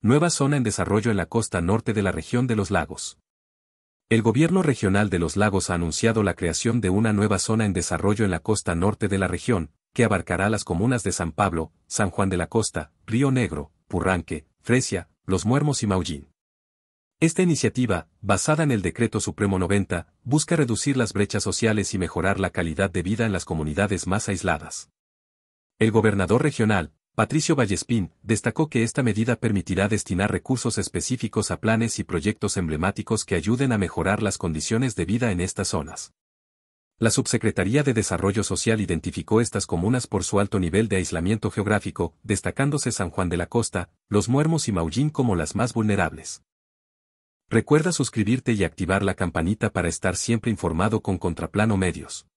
Nueva zona en desarrollo en la costa norte de la región de los lagos. El gobierno regional de los lagos ha anunciado la creación de una nueva zona en desarrollo en la costa norte de la región, que abarcará las comunas de San Pablo, San Juan de la Costa, Río Negro, Purranque, Fresia, Los Muermos y Maullín. Esta iniciativa, basada en el Decreto Supremo 90, busca reducir las brechas sociales y mejorar la calidad de vida en las comunidades más aisladas. El gobernador regional, Patricio Vallespín, destacó que esta medida permitirá destinar recursos específicos a planes y proyectos emblemáticos que ayuden a mejorar las condiciones de vida en estas zonas. La Subsecretaría de Desarrollo Social identificó estas comunas por su alto nivel de aislamiento geográfico, destacándose San Juan de la Costa, Los Muermos y Maullín como las más vulnerables. Recuerda suscribirte y activar la campanita para estar siempre informado con Contraplano Medios.